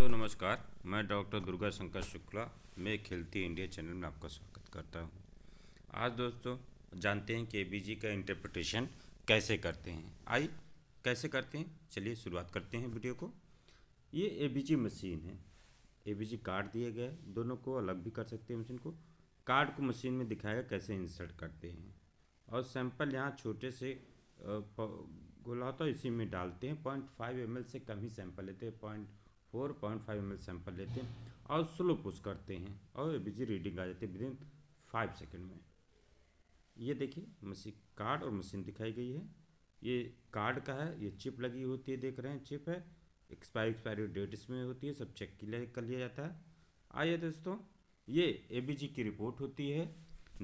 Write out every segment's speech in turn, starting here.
दोस्तों नमस्कार मैं डॉक्टर दुर्गा शंकर शुक्ला मैं खेलती इंडिया चैनल में आपका स्वागत करता हूँ आज दोस्तों जानते हैं कि बी का इंटरप्रटेशन कैसे करते हैं आई कैसे करते हैं चलिए शुरुआत करते हैं वीडियो को ये ए मशीन है ए कार्ड दिए गए दोनों को अलग भी कर सकते हैं मशीन को कार्ड को मशीन में दिखाएगा कैसे इंसर्ट करते हैं और सैंपल यहाँ छोटे से गोला होता इसी में डालते हैं पॉइंट फाइव एम से कम ही सैंपल लेते हैं point four point five M sample लेते हैं और स्लो पुश करते हैं और बिजी रीडिंग आ जाती है विद इन फाइव सेकेंड में ये देखिए मशीन कार्ड और मशीन दिखाई गई है ये कार्ड का है ये चिप लगी होती है देख रहे हैं चिप है एक्सपायरी एक्सपायरी डेट इसमें होती है सब चेक किया कर लिया जाता है आइए दोस्तों ये ए की रिपोर्ट होती है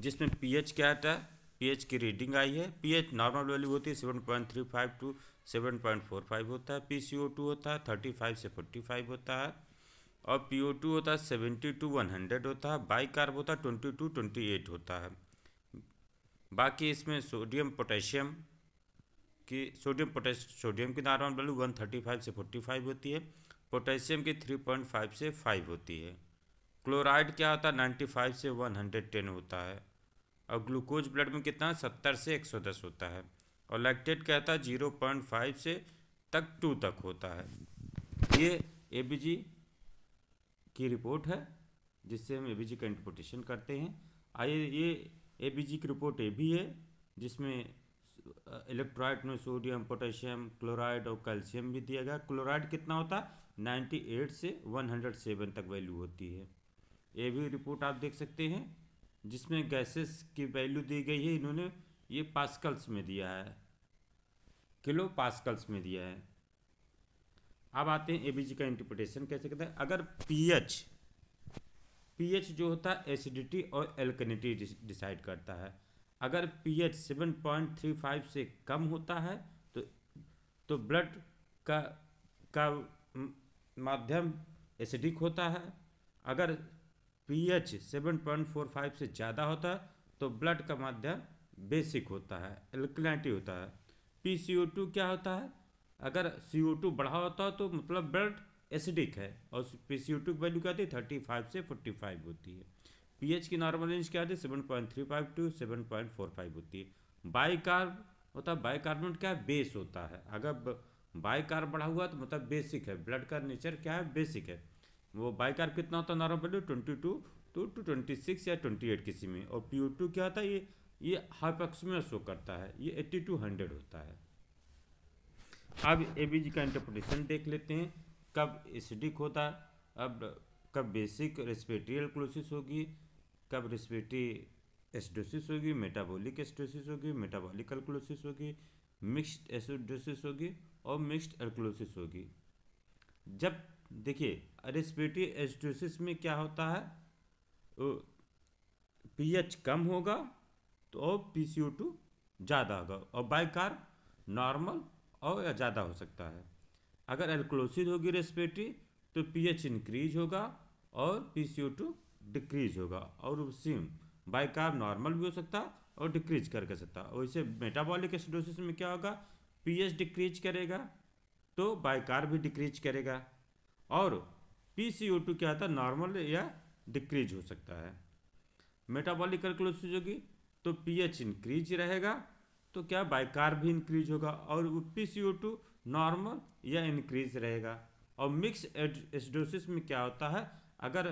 जिसमें पीएच क्या आता है पीएच की रीडिंग आई है पीएच नॉर्मल वैल्यू होती है seven point three five to seven point four five होता है पी सी ओ टू होता है थर्टी फाइव से फोर्टी फाइव होता है और पी ओ टू होता है सेवेंटी टू वन हंड्रेड होता है बाई कार्ब होता है ट्वेंटी टू ट्वेंटी एट होता है बाकी इसमें सोडियम पोटेशियम की सोडियम पोटेश सोडियम की normal value one thirty five से फोर्टी फाइव होती है पोटेशियम की थ्री पॉइंट फाइव से फाइव होती है क्लोराइड क्या होता है नाइन्टी फाइव से वन हंड्रेड टेन होता है और ग्लूकोज ब्लड में कितना सत्तर से एक सौ दस होता है और लैक्टेट कहता है जीरो पॉइंट फाइव से तक टू तक होता है ये ए की रिपोर्ट है जिससे हम ए का इंटरप्रिटेशन करते हैं आइए ये ए की रिपोर्ट ए भी है जिसमें इलेक्ट्रोलाइट में सोडियम पोटेशियम क्लोराइड और कैल्शियम भी दिया गया क्लोराइड कितना होता है 98 से 107 तक वैल्यू होती है ये भी रिपोर्ट आप देख सकते हैं जिसमें गैसेस की वैल्यू दी गई है इन्होंने ये पास्कल्स में दिया है किलो पास्कल्स में दिया है अब आते हैं एबीजी का इंटरप्रिटेशन कैसे करते हैं अगर पीएच पीएच जो होता है एसिडिटी और एल्कनिटी डिसाइड करता है अगर पीएच 7.35 से कम होता है तो तो ब्लड का का माध्यम एसिडिक होता है अगर पीएच 7.45 से ज़्यादा होता है तो ब्लड का माध्यम बेसिक होता है एल्कलाइटी होता है पी क्या होता है अगर सी बढ़ा होता है तो मतलब ब्लड एसिडिक है और पी सी की वैल्यू क्या होती है थर्टी फाइव से फोर्टी फाइव होती है पीएच की नॉर्मल रेंज क्या होती है seven point three five to seven point four five होती है बाईकार्ब होता है बाईकार्बोनेट क्या है बेस होता है अगर बाईकार्ब बढ़ा हुआ तो मतलब बेसिक है ब्लड का नेचर क्या है बेसिक है वो बाइकार कितना होता है normal value twenty two to to twenty six या ट्वेंटी एट किसी में और पी टू क्या होता है ये ये एक्स में शो करता है ये एट्टी टू हंड्रेड होता है अब ए बी जी का इंटरप्रिटेशन देख लेते हैं कब एसिडिक होता है अब कब बेसिक रेस्पिरेटरी एल्कोलोसिस होगी कब रेस्पिरेटरी एसिडोसिस होगी मेटाबॉलिक एसिडोसिस होगी मेटाबॉलिक एल्कोलोसिस होगी मिक्स्ड एसिडोसिस होगी और मिक्स्ड एल्कोलोसिस होगी जब देखिए अरेस्पेटिव एस्टोसिस में क्या होता है पीएच कम होगा तो और पी ज़्यादा होगा और बाइकार नॉर्मल और ज़्यादा हो सकता है अगर एल्कोलोसिड होगी रेस्पेटिव तो पीएच इंक्रीज होगा और पी सी डिक्रीज होगा और सिम बाइकार नॉर्मल भी हो सकता है और डिक्रीज कर सकता और इसे मेटाबॉलिक एस्टोसिस में क्या होगा पीएच डिक्रीज करेगा तो बाइकार भी डिक्रीज करेगा और पी सी ओ टू क्या आता है नॉर्मल या डिक्रीज हो सकता है मेटाबॉलिक कैलकुलोसिस होगी तो पी एच इंक्रीज रहेगा तो क्या बाइकार भी इंक्रीज होगा और P C O two normal या इंक्रीज रहेगा और मिक्स एसडोसिस में क्या होता है अगर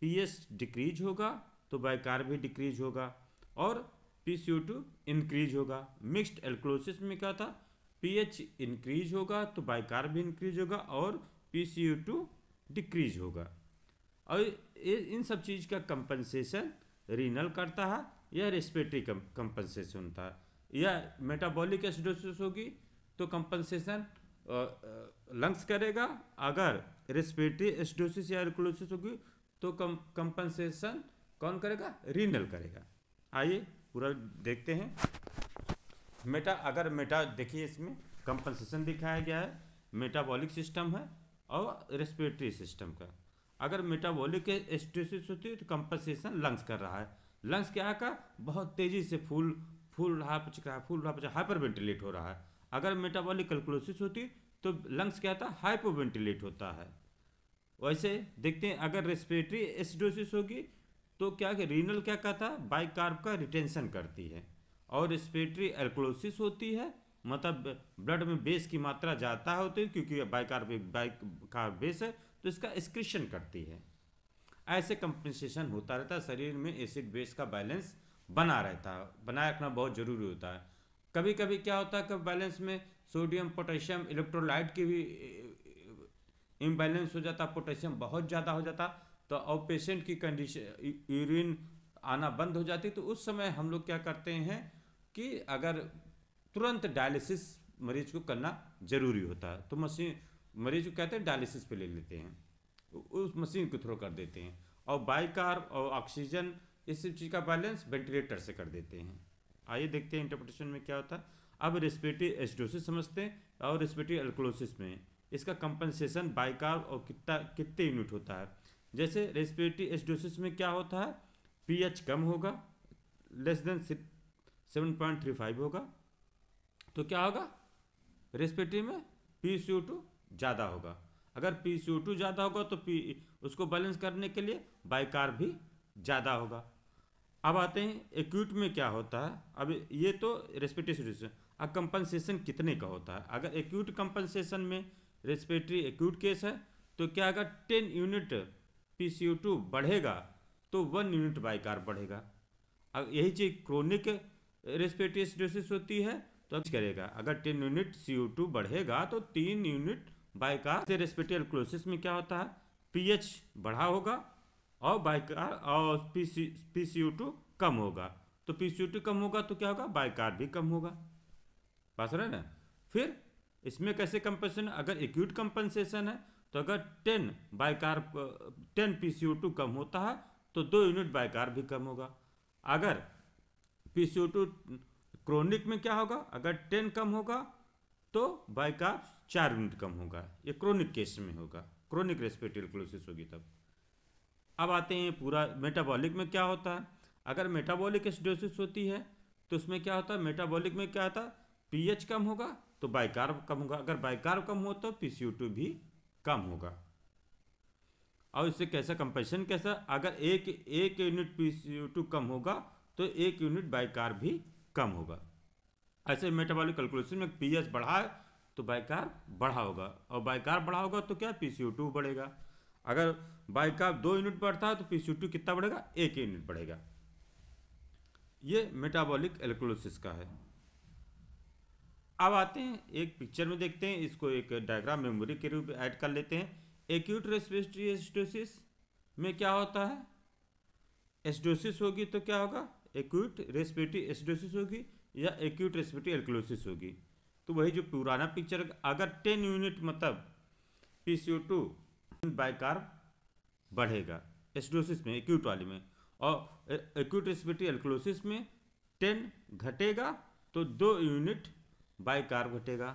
पी एच डिक्रीज होगा तो बाइकार भी डिक्रीज होगा और P C O two increase होगा मिक्सड एल्कोलोसिस में क्या था पी एच इंक्रीज होगा तो बाइकार भी इंक्रीज होगा और P C O two decrease होगा और इन सब चीज़ का कंपनसेशन रीनल करता है या रेस्पिरेटरी कंपनसेशन होता है या मेटाबॉलिक एसिडोसिस होगी तो कंपनसेशन लंग्स करेगा अगर रेस्पिरेटरी एसिडोसिस या एल्कोलोसिस होगी तो कम कंपनसेशन कौन करेगा रीनल करेगा आइए पूरा देखते हैं मेटा अगर मेटा देखिए इसमें कंपनसेशन दिखाया गया है मेटाबॉलिक सिस्टम है और रेस्पिरेटरी सिस्टम का अगर मेटाबॉलिक स्टेसिस होती है तो कंपनसेशन लंग्स कर रहा है लंग्स क्या का बहुत तेज़ी से फूल फूल रहा पचक रहा है फूल रहा पचक हाइपर वेंटिलेट हो रहा है अगर मेटाबॉलिक कैलकुलोसिस होती तो लंग्स क्या था हाइपोवेंटिलेट होता है वैसे देखते हैं अगर रेस्पिरेटरी एसिडोसिस होगी तो क्या कि रीनल क्या कहता है बाइकार्ब का रिटेंशन करती है और रेस्पिरेटरी एल्कोलोसिस होती है मतलब ब्लड में बेस की मात्रा ज़्यादा होती है तो क्योंकि बाइकार्बिक बाइकार बेस है तो इसका एक्सक्रीशन करती है ऐसे कंपनसेशन होता रहता है शरीर में एसिड बेस का बैलेंस बना रहता है बनाए रखना बहुत ज़रूरी होता है कभी कभी क्या होता है कि बैलेंस में सोडियम पोटेशियम इलेक्ट्रोलाइट की भी इम्बैलेंस हो जाता पोटेशियम बहुत ज़्यादा हो जाता तो और पेशेंट की कंडीशन यूरिन आना बंद हो जाती तो उस समय हम लोग क्या करते हैं कि अगर तुरंत डायलिसिस मरीज को करना जरूरी होता है तो मशीन मरीज को कहते हैं डायलिसिस पे ले लेते हैं उस मशीन के थ्रू कर देते हैं और बाइकार और ऑक्सीजन इस सब चीज़ का बैलेंस वेंटिलेटर से कर देते हैं आइए देखते हैं इंटरप्रटेशन में क्या होता है अब रेस्पिरेटरी एसडोसिस समझते हैं और रेस्पिरेटरी एल्कोलोसिस में इसका कंपनसेशन बाइकार और कितना कितने यूनिट होता है जैसे रेस्पिरेटरी एसडोसिस में क्या होता है पी कम होगा less than seven point three five होगा तो क्या होगा रेस्पेक्टिव में पी सी यू टू ज़्यादा होगा अगर पी सी ओ टू ज़्यादा होगा तो पी उसको बैलेंस करने के लिए बाइकार भी ज़्यादा होगा अब आते हैं एक्यूट में क्या होता है अब ये तो रेस्पिरेटरी सिचुएशन अब कंपनसेशन कितने का होता है अगर एक्यूट कंपनसेशन में रेस्पिरेटरी एक्यूट केस है तो क्या अगर ten unit P C O two बढ़ेगा तो वन यूनिट बाइकार बढ़ेगा अब यही चीज़ क्रोनिक रेस्पिरेटरी सिडोसिस होती है तो करेगा अगर टेन यूनिट सी बढ़ेगा तो तीन यूनिट बाय कार क्लोसिस में क्या होता है पीएच बढ़ा होगा और बाय कार और पी सी टू कम होगा तो पी सी टू कम होगा तो क्या होगा बाय कार भी कम होगा पास रहे ना फिर इसमें कैसे कंपनसेशन अगर एक्यूट कंपनसेशन है तो अगर ten bicarb ten P C two कम होता है तो दो यूनिट बाय कार भी कम होगा अगर पी सी टू क्रोनिक में क्या होगा अगर टेन कम होगा तो बाई का चार यूनिट कम होगा ये क्रोनिक केस में होगा क्रोनिक रेस्पिरेटरी क्लोसिस होगी तब अब आते हैं पूरा मेटाबॉलिक में क्या होता है अगर मेटाबॉलिक एसिडोसिस होती है तो उसमें क्या होता है मेटाबॉलिक में क्या होता है पीएच कम होगा तो बाइकार्ब कम होगा अगर बाइकार्ब कम हो तो टू भी कम होगा और इससे कैसा कंपेशन कैसा अगर एक एक यूनिट टू कम होगा तो एक यूनिट बाइकार्ब भी कम होगा ऐसे मेटाबॉलिक कैलकुलेशन में पी एच बढ़ा तो बाइकार बढ़ा होगा और बाइकार बढ़ा होगा तो क्या पी टू बढ़ेगा अगर बाइकार दो यूनिट बढ़ता है तो पी सी यू टू कितना बढ़ेगा एक यूनिट बढ़ेगा ये मेटाबॉलिक एल्कोलोसिस का है अब आते हैं एक पिक्चर में देखते हैं इसको एक डायग्राम मेमोरी के रूप में ऐड कर लेते हैं एक्यूट रेस्पिरेटरी एस्टोसिस में क्या होता है एस्टोसिस होगी तो क्या होगा एक्यूट रेस्पिरेटरी एसिडोसिस होगी या एक्यूट रेस्पिरेटरी एल्कोलोसिस होगी तो वही जो पुराना पिक्चर अगर टेन यूनिट मतलब P C O two bicarb बढ़ेगा एसिडोसिस में एक्यूट वाले में और एक्यूट रेस्पिरेटरी एल्कोलोसिस में टेन घटेगा तो दो यूनिट बाइकार्ब घटेगा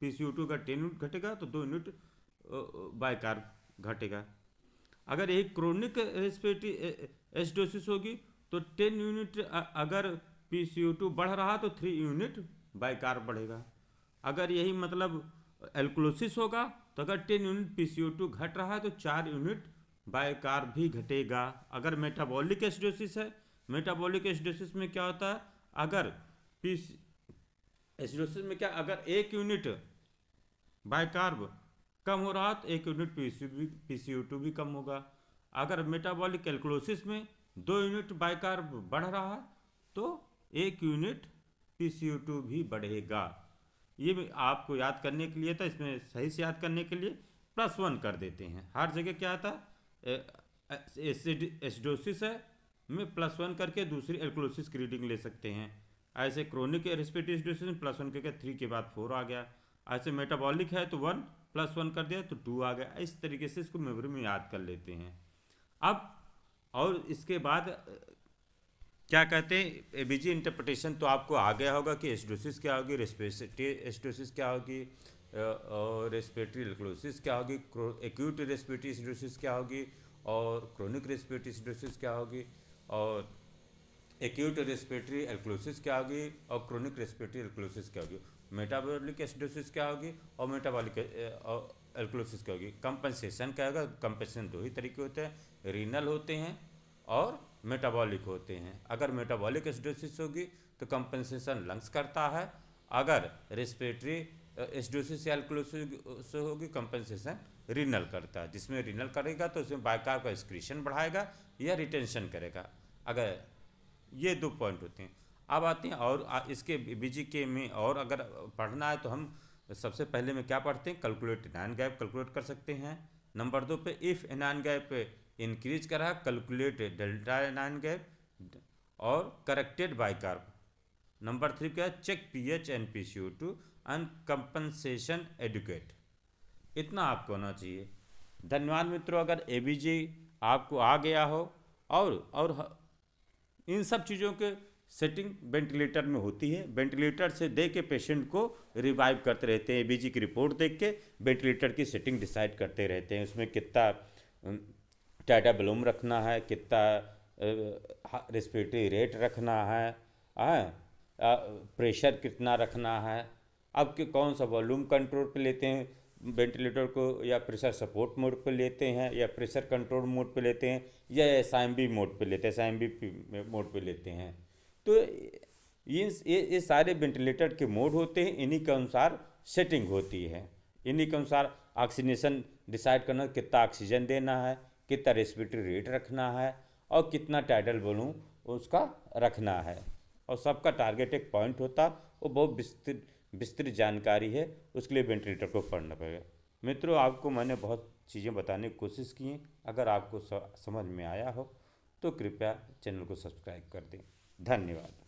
पी सी ओ टू का टेन यूनिट घटेगा तो दो यूनिट बाइकार्ब घटेगा अगर एक क्रोनिक रेस्पिरेटरी एसिडोसिस होगी तो टेन यूनिट अगर पी सी बढ़ रहा तो थ्री यूनिट बाइकार बढ़ेगा अगर यही मतलब एल्कुलोसिस होगा तो अगर टेन यूनिट पी सी घट रहा है तो चार यूनिट बाय कार भी घटेगा अगर मेटाबॉलिक एसिडोसिस है मेटाबॉलिक एसिडोसिस में क्या होता है अगर पी एसिडोसिस में क्या अगर एक यूनिट बायकार्ब कम हो रहा है तो एक यूनिट पी सी भी कम होगा अगर मेटाबॉलिक एल्कुलोसिस में दो यूनिट बाइकार बढ़ रहा है तो एक यूनिट पी भी बढ़ेगा ये आपको याद करने के लिए था इसमें सही से याद करने के लिए प्लस वन कर देते हैं हर जगह क्या था एसिड एसिडोसिस है में प्लस वन करके दूसरी एल्कोलोसिस की रीडिंग ले सकते हैं ऐसे क्रोनिक रेस्पिरेटरी में प्लस वन करके थ्री के बाद फोर आ गया ऐसे मेटाबॉलिक है तो वन प्लस वन कर दिया तो टू आ गया इस तरीके से इसको मेमोरी में याद कर लेते हैं अब और इसके बाद क्या कहते हैं बिजी इंटरप्रटेशन तो आपको आ गया होगा कि एस्टोसिस क्या होगी एस्टोसिस क्या होगी और रेस्पिरेटरी लिक्लोसिस क्या होगी एक्यूट रेस्पिरेटरी एस्टोसिस क्या होगी और क्रोनिक रेस्पिरेटरी एस्टोसिस क्या होगी और एक्यूट रेस्पिरेटरी एल्कोलोसिस क्या होगी और क्रोनिक रेस्पिरेटरी एल्कोलोसिस क्या होगी मेटाबॉलिक एस्टोसिस क्या होगी और मेटाबॉलिक एल्कोलोसिस क्या होगी कंपनसेशन क्या होगा कंपनसेशन दो ही तरीके होते हैं रीनल होते हैं और मेटाबॉलिक होते हैं अगर मेटाबॉलिक एसडोसिस होगी तो कंपनसेशन लंग्स करता है अगर रेस्पिरेटरी एसडोसिस या एल्कोलोसिस होगी कंपनसेशन रीनल करता है जिसमें रीनल करेगा तो उसमें बायकार का एक्सक्रीशन बढ़ाएगा या रिटेंशन करेगा अगर ये दो पॉइंट होते हैं अब आते हैं और इसके बीजी के में और अगर पढ़ना है तो हम तो सबसे पहले में क्या पढ़ते हैं कैलकुलेट एनान गैप कैलकुलेट कर सकते हैं नंबर दो पे इफ़ एनान गैप इंक्रीज करा कैलकुलेट डेल्टा एनान गैप और corrected bicarb number three क्या check pH and P C O two and compensation adequate इतना आपको होना चाहिए धन्यवाद मित्रों अगर ए बी जी आपको आ गया हो और और इन सब चीज़ों के सेटिंग वेंटिलेटर में होती है वेंटिलेटर से दे के पेशेंट को रिवाइव करते रहते हैं एबीजी की रिपोर्ट देख के वेंटिलेटर की सेटिंग डिसाइड करते रहते हैं उसमें कितना टाटा बलूम रखना है कितना रेस्पिरेटरी रेट रखना है आ, प्रेशर कितना रखना है अब के कौन सा वॉल्यूम कंट्रोल पे लेते हैं वेंटिलेटर को या प्रेशर सपोर्ट मोड पे लेते हैं या प्रेशर कंट्रोल मोड पे लेते हैं या एस मोड पे लेते हैं एस मोड पे लेते हैं तो इन ये ये सारे वेंटिलेटर के मोड होते हैं इन्हीं के अनुसार सेटिंग होती है इन्हीं के अनुसार ऑक्सीजनेशन डिसाइड करना कितना ऑक्सीजन देना है कितना रेस्पिरेटरी रेट रखना है और कितना टाइडल बोलूँ उसका रखना है और सबका टारगेट एक पॉइंट होता वो बहुत विस्तृत विस्तृत जानकारी है उसके लिए वेंटिलेटर को पढ़ना पड़ेगा मित्रों आपको मैंने बहुत चीज़ें बताने की कोशिश की हैं अगर आपको समझ में आया हो तो कृपया चैनल को सब्सक्राइब कर दें धन्यवाद